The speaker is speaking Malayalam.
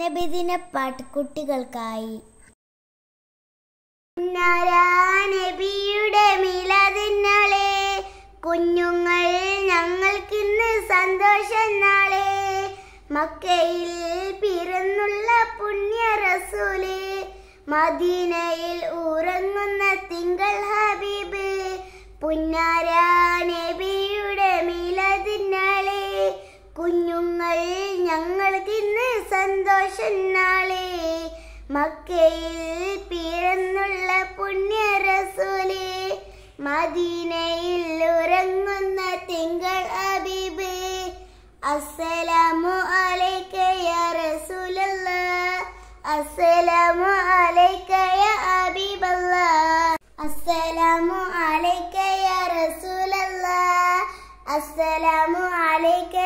നബിദിന പാട്ട് കുട്ടികൾക്കായി നബിയുടെ മിലതിന്നാളെ കുഞ്ഞുങ്ങൾ ഞങ്ങൾക്കിന്ന് സന്തോഷം നാളെ മക്കയിൽ പിറന്നുള്ള പുണ്യ റസൂല് മദീനയിൽ ഉറങ്ങുന്ന തിങ്കൾ ഹബീബ് പുന്നാര കുഞ്ഞുങ്ങൾ ഞങ്ങൾക്ക് ഇന്ന് സന്തോഷം നാളെ മക്കയിൽ പിറന്നുള്ള പുണ്യ റസൂലേ മദീനയിൽ ഉറങ്ങുന്ന തിങ്കൾ അബീബ് അസ്സലാമു അലൈക്ക യാ റസൂലല്ല അസ്സലാമു അലൈക്ക യാ ഹബീബല്ല അസ്സലാമു അലൈക്ക യാ റസൂലല്ല അസ്സലാമു അലൈക്ക